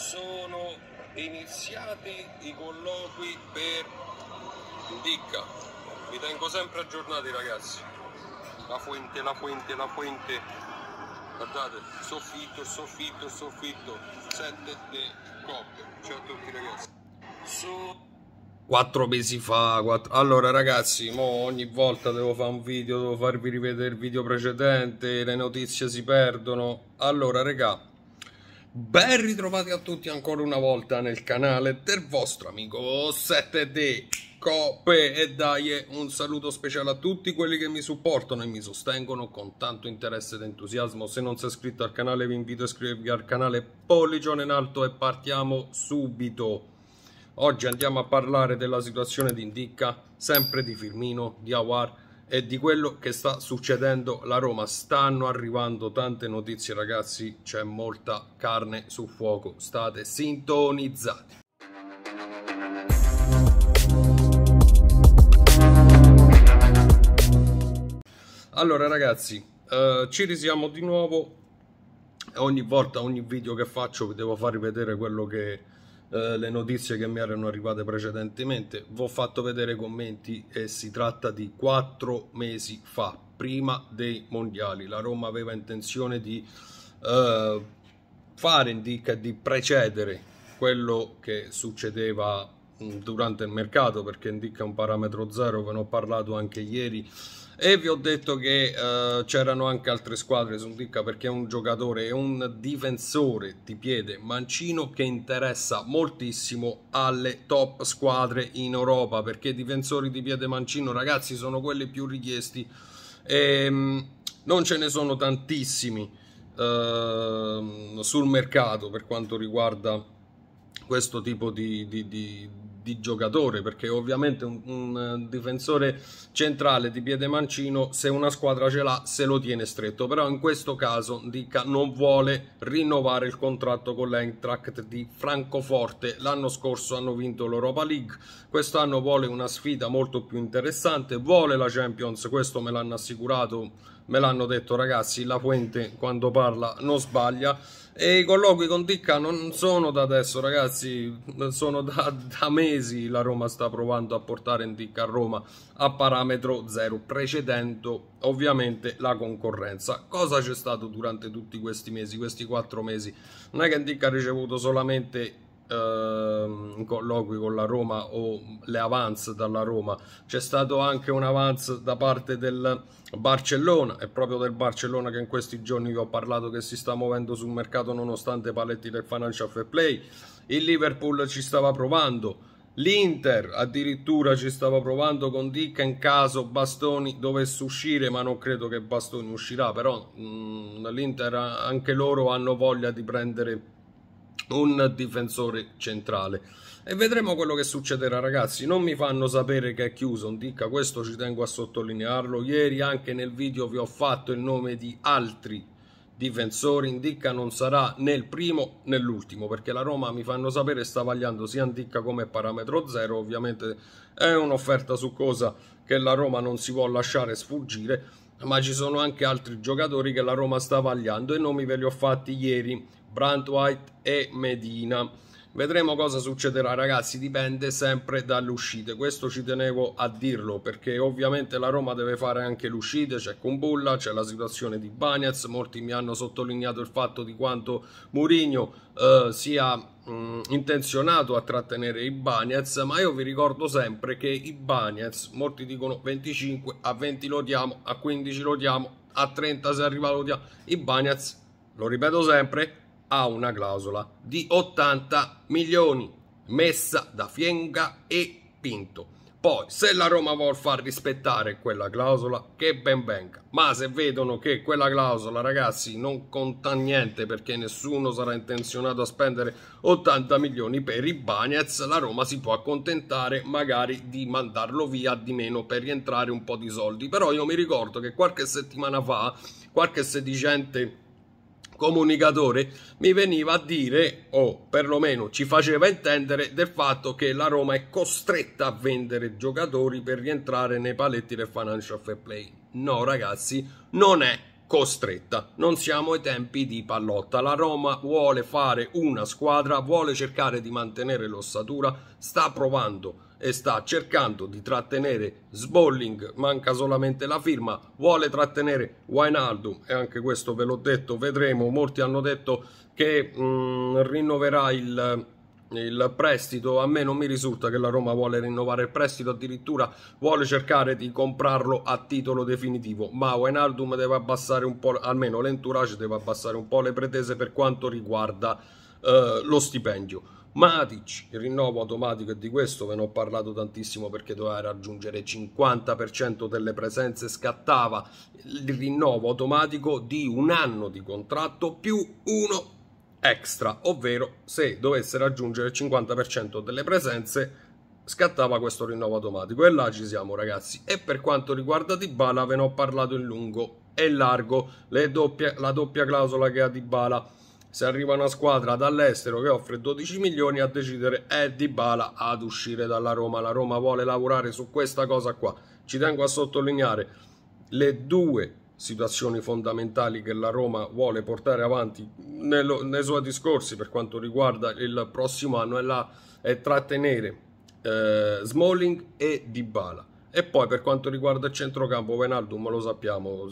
sono iniziati i colloqui per Dicca. Vi tengo sempre aggiornati ragazzi. La fuente, la fuente, la fuente. Guardate, soffitto, soffitto, soffitto. 7 de coppe. Ciao a tutti ragazzi. So... Quattro mesi fa, quattro... allora ragazzi, ogni volta devo fare un video, devo farvi rivedere il video precedente, le notizie si perdono. Allora, regà, Ben ritrovati a tutti ancora una volta nel canale del vostro amico 7D Coppe e dai eh, un saluto speciale a tutti quelli che mi supportano e mi sostengono con tanto interesse ed entusiasmo Se non siete iscritto al canale vi invito a iscrivervi al canale pollicione in alto e partiamo subito Oggi andiamo a parlare della situazione di Indicca, sempre di Firmino, di Awar e di quello che sta succedendo la Roma. Stanno arrivando tante notizie, ragazzi, c'è molta carne sul fuoco. State sintonizzati. Allora, ragazzi, eh, ci risiamo di nuovo. Ogni volta, ogni video che faccio, vi devo far rivedere quello che eh, le notizie che mi erano arrivate precedentemente, vi ho fatto vedere i commenti e si tratta di quattro mesi fa, prima dei mondiali. La Roma aveva intenzione di eh, fare indica di precedere quello che succedeva mm, durante il mercato perché indica un parametro zero, ve ne ho parlato anche ieri e vi ho detto che uh, c'erano anche altre squadre su Dicca perché è un giocatore, è un difensore di piede mancino che interessa moltissimo alle top squadre in Europa perché i difensori di piede mancino ragazzi sono quelli più richiesti e ehm, non ce ne sono tantissimi uh, sul mercato per quanto riguarda questo tipo di, di, di, di giocatore, perché ovviamente un, un eh, difensore centrale di piede mancino, se una squadra ce l'ha, se lo tiene stretto. Però in questo caso Dica non vuole rinnovare il contratto con l'Eintracht di Francoforte. L'anno scorso hanno vinto l'Europa League, quest'anno vuole una sfida molto più interessante, vuole la Champions, questo me l'hanno assicurato me l'hanno detto ragazzi, la Fuente quando parla non sbaglia e i colloqui con Ticca non sono da adesso ragazzi, sono da, da mesi la Roma sta provando a portare in Ticca a Roma a parametro zero, precedendo ovviamente la concorrenza. Cosa c'è stato durante tutti questi mesi, questi quattro mesi? Non è che Ticca ha ricevuto solamente ehm, colloqui con la Roma o le avance dalla Roma. C'è stato anche un avance da parte del Barcellona, è proprio del Barcellona che in questi giorni vi ho parlato che si sta muovendo sul mercato nonostante i paletti del Financial Fair Play. Il Liverpool ci stava provando. L'Inter addirittura ci stava provando con Dick in caso Bastoni dovesse uscire, ma non credo che Bastoni uscirà, però mm, l'Inter anche loro hanno voglia di prendere un difensore centrale. E vedremo quello che succederà, ragazzi. Non mi fanno sapere che è chiuso un Dicca, questo ci tengo a sottolinearlo. Ieri anche nel video vi ho fatto il nome di altri difensori. In Dicca non sarà né il primo né l'ultimo, perché la Roma, mi fanno sapere, sta vagliando sia in Dicca come parametro zero. Ovviamente è un'offerta su cosa che la Roma non si può lasciare sfuggire, ma ci sono anche altri giocatori che la Roma sta vagliando e nomi ve li ho fatti ieri Brant White e Medina. Vedremo cosa succederà ragazzi, dipende sempre dalle uscite, questo ci tenevo a dirlo perché ovviamente la Roma deve fare anche le uscite, c'è Kumbulla, c'è la situazione di Bagnez, molti mi hanno sottolineato il fatto di quanto Mourinho eh, sia mh, intenzionato a trattenere i Bagnez, ma io vi ricordo sempre che i Bagnez, molti dicono 25, a 20 lo diamo, a 15 lo diamo, a 30 se arriva lo diamo, i Bagnez, lo ripeto sempre, ha una clausola di 80 milioni messa da Fienga e Pinto. Poi, se la Roma vuol far rispettare quella clausola, che ben venga. Ma se vedono che quella clausola, ragazzi, non conta niente perché nessuno sarà intenzionato a spendere 80 milioni per i Bagnets, la Roma si può accontentare magari di mandarlo via di meno per rientrare un po' di soldi. Però io mi ricordo che qualche settimana fa, qualche sedicente comunicatore mi veniva a dire, o perlomeno ci faceva intendere, del fatto che la Roma è costretta a vendere giocatori per rientrare nei paletti del financial fair play. No ragazzi, non è costretta. Non siamo ai tempi di pallotta. La Roma vuole fare una squadra, vuole cercare di mantenere l'ossatura, sta provando e sta cercando di trattenere Sbolling, manca solamente la firma, vuole trattenere Wijnaldum e anche questo ve l'ho detto, vedremo, molti hanno detto che mm, rinnoverà il il prestito a me non mi risulta che la Roma vuole rinnovare il prestito addirittura vuole cercare di comprarlo a titolo definitivo ma Wijnaldum deve abbassare un po' almeno l'entourage deve abbassare un po' le pretese per quanto riguarda eh, lo stipendio Matic, il rinnovo automatico e di questo ve ne ho parlato tantissimo perché doveva raggiungere il 50% delle presenze scattava il rinnovo automatico di un anno di contratto più uno extra, ovvero se dovesse raggiungere il 50% delle presenze scattava questo rinnovo automatico e là ci siamo ragazzi e per quanto riguarda Dybala ve ne ho parlato in lungo e largo le doppie, la doppia clausola che ha Dybala se arriva una squadra dall'estero che offre 12 milioni a decidere è Dybala ad uscire dalla Roma la Roma vuole lavorare su questa cosa qua ci tengo a sottolineare le due situazioni fondamentali che la Roma vuole portare avanti nello, nei suoi discorsi per quanto riguarda il prossimo anno è, la, è trattenere eh, Smalling e Dybala e poi per quanto riguarda il centrocampo Wijnaldum lo sappiamo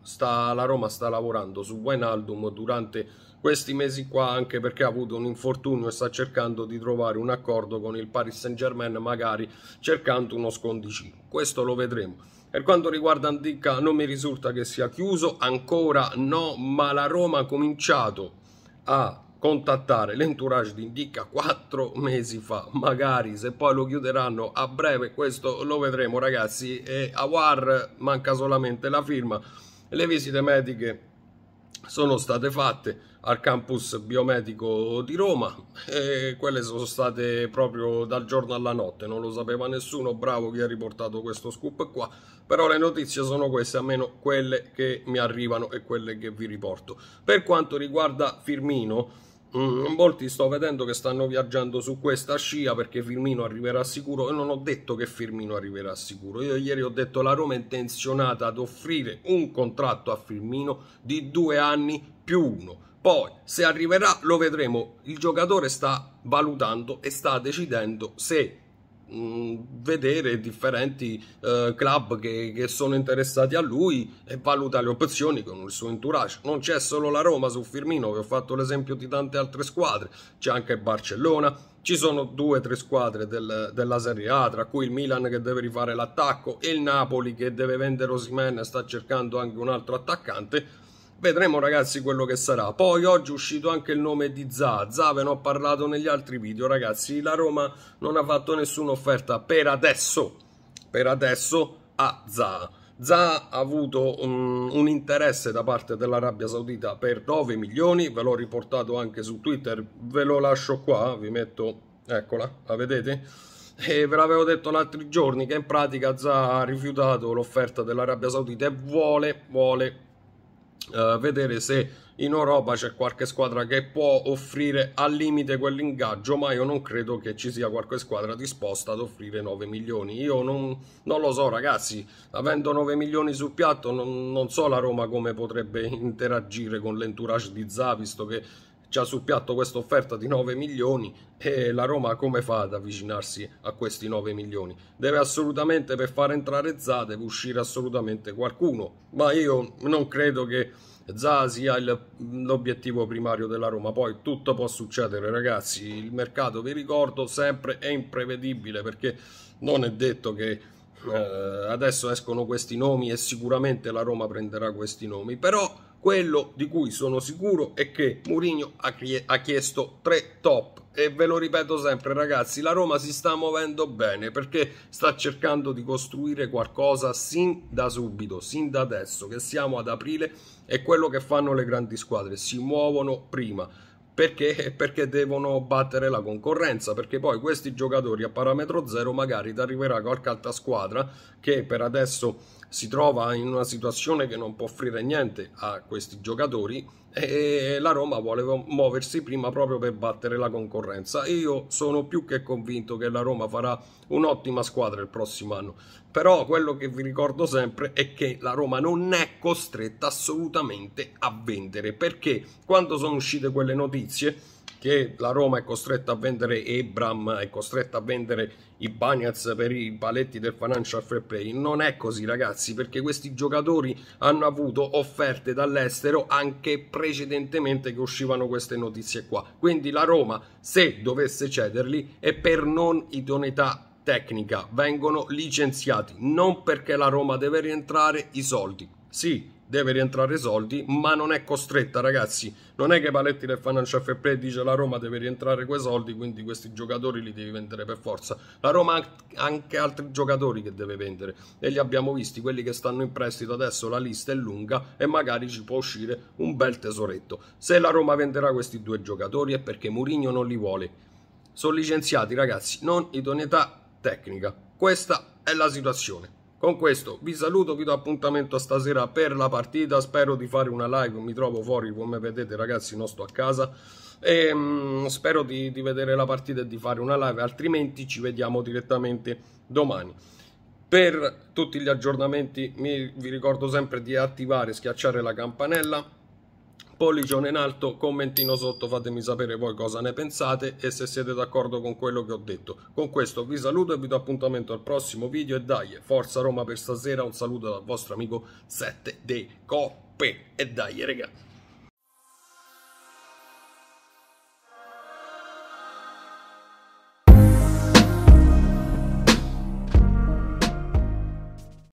sta, la Roma sta lavorando su Wijnaldum durante questi mesi qua anche perché ha avuto un infortunio e sta cercando di trovare un accordo con il Paris Saint Germain magari cercando uno scondicino questo lo vedremo per quanto riguarda Antica non mi risulta che sia chiuso, ancora no, ma la Roma ha cominciato a contattare l'entourage di Indica quattro mesi fa, magari se poi lo chiuderanno a breve, questo lo vedremo ragazzi, e a War manca solamente la firma, le visite mediche sono state fatte, al campus biomedico di Roma e quelle sono state proprio dal giorno alla notte, non lo sapeva nessuno, bravo chi ha riportato questo scoop qua, però le notizie sono queste, almeno quelle che mi arrivano e quelle che vi riporto. Per quanto riguarda Firmino, mm, molti sto vedendo che stanno viaggiando su questa scia perché Firmino arriverà sicuro e non ho detto che Firmino arriverà sicuro. Io ieri ho detto la Roma è intenzionata ad offrire un contratto a Firmino di due anni più uno poi, se arriverà, lo vedremo. Il giocatore sta valutando e sta decidendo se mh, mm, vedere differenti eh, club che, che, sono interessati a lui e valuta le opzioni con il suo entourage. Non c'è solo la Roma su Firmino, vi ho fatto l'esempio di tante altre squadre, c'è anche Barcellona, ci sono due o tre squadre del, della Serie A, tra cui il Milan che deve rifare l'attacco e il Napoli che deve vendere Osimene e sta cercando anche un altro attaccante Vedremo ragazzi quello che sarà. Poi oggi è uscito anche il nome di Za. Za ve ne ho parlato negli altri video ragazzi. La Roma non ha fatto nessuna offerta per adesso. Per adesso a Za. Za ha avuto un, un, interesse da parte dell'Arabia Saudita per 9 milioni, ve l'ho riportato anche su Twitter, ve lo lascio qua, vi metto, eccola, la vedete? E ve l'avevo detto l'altro giorno che in pratica Za ha rifiutato l'offerta dell'Arabia Saudita e vuole, vuole eh, vedere se in Europa c'è qualche squadra che può offrire al limite quell'ingaggio, ma io non credo che ci sia qualche squadra disposta ad offrire 9 milioni. Io non, non lo so, ragazzi, avendo 9 milioni sul piatto, non, non so la Roma come potrebbe interagire con l'entourage di Za, visto che Già sul piatto questa offerta di 9 milioni e la Roma come fa ad avvicinarsi a questi 9 milioni? Deve assolutamente per far entrare Za deve uscire assolutamente qualcuno, ma io non credo che Za sia l'obiettivo primario della Roma. Poi tutto può succedere, ragazzi. Il mercato, vi ricordo, sempre è imprevedibile perché non è detto che eh, adesso escono questi nomi e sicuramente la Roma prenderà questi nomi. Però quello di cui sono sicuro è che Mourinho ha chiesto tre top e ve lo ripeto sempre ragazzi, la Roma si sta muovendo bene perché sta cercando di costruire qualcosa sin da subito, sin da adesso che siamo ad aprile è quello che fanno le grandi squadre, si muovono prima. Perché? Perché devono battere la concorrenza, perché poi questi giocatori a parametro zero magari ti arriverà qualche altra squadra che per adesso si trova in una situazione che non può offrire niente a questi giocatori e la Roma vuole muoversi prima proprio per battere la concorrenza io sono più che convinto che la Roma farà un'ottima squadra il prossimo anno però quello che vi ricordo sempre è che la Roma non è costretta assolutamente a vendere perché quando sono uscite quelle notizie che la Roma è costretta a vendere Ebram, è costretta a vendere i Bagnaz per i paletti del financial fair play. Non è così ragazzi perché questi giocatori hanno avuto offerte dall'estero anche precedentemente che uscivano queste notizie qua. Quindi la Roma se dovesse cederli è per non idoneità tecnica, vengono licenziati non perché la Roma deve rientrare i soldi. Sì, deve rientrare i soldi, ma non è costretta, ragazzi. Non è che Paletti del Financial Fair Play dice la Roma deve rientrare quei soldi, quindi questi giocatori li devi vendere per forza. La Roma ha anche altri giocatori che deve vendere e li abbiamo visti, quelli che stanno in prestito adesso, la lista è lunga e magari ci può uscire un bel tesoretto. Se la Roma venderà questi due giocatori è perché Mourinho non li vuole. Sono licenziati, ragazzi, non idoneità tecnica. Questa è la situazione. Con questo vi saluto, vi do appuntamento stasera per la partita, spero di fare una live, mi trovo fuori come vedete ragazzi, non sto a casa e um, spero di, di vedere la partita e di fare una live, altrimenti ci vediamo direttamente domani. Per tutti gli aggiornamenti mi, vi ricordo sempre di attivare, e schiacciare la campanella Pollicione in alto, commentino sotto, fatemi sapere voi cosa ne pensate e se siete d'accordo con quello che ho detto. Con questo vi saluto e vi do appuntamento al prossimo video e dai, forza Roma per stasera, un saluto dal vostro amico 7 De Coppe e dai regà.